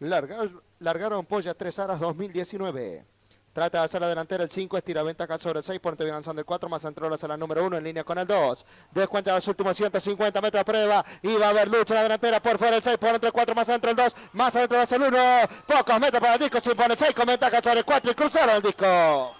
Largaron, Polla 3 aras 2019. Trata de hacer la delantera el 5, estira ventaja sobre el 6, ponte bien avanzando el 4, más entró la la número 1 en línea con el 2. Descuenta los últimos 150 metros a prueba y va a haber lucha en la delantera por fuera el 6, por el 4, más adentro el 2, más adentro el 1. Pocos metros para el disco, se impone el 6 con ventaja sobre el 4 y cruzaron el disco.